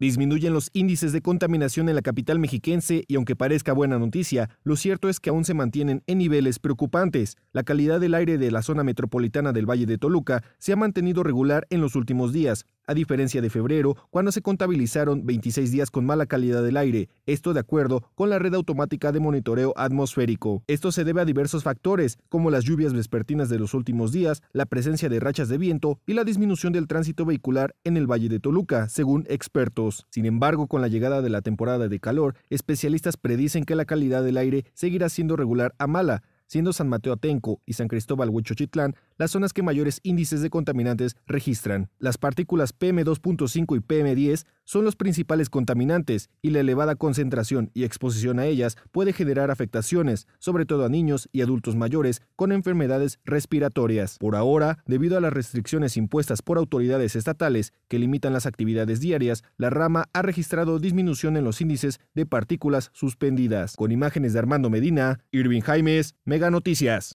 Disminuyen los índices de contaminación en la capital mexiquense y aunque parezca buena noticia, lo cierto es que aún se mantienen en niveles preocupantes. La calidad del aire de la zona metropolitana del Valle de Toluca se ha mantenido regular en los últimos días, a diferencia de febrero, cuando se contabilizaron 26 días con mala calidad del aire, esto de acuerdo con la red automática de monitoreo atmosférico. Esto se debe a diversos factores, como las lluvias vespertinas de los últimos días, la presencia de rachas de viento y la disminución del tránsito vehicular en el Valle de Toluca, según expertos. Sin embargo, con la llegada de la temporada de calor, especialistas predicen que la calidad del aire seguirá siendo regular a mala, siendo San Mateo Atenco y San Cristóbal Huichochitlán las zonas que mayores índices de contaminantes registran. Las partículas PM2.5 y PM10 son los principales contaminantes y la elevada concentración y exposición a ellas puede generar afectaciones, sobre todo a niños y adultos mayores con enfermedades respiratorias. Por ahora, debido a las restricciones impuestas por autoridades estatales que limitan las actividades diarias, la rama ha registrado disminución en los índices de partículas suspendidas. Con imágenes de Armando Medina, Irving Jaimes, Mega Noticias.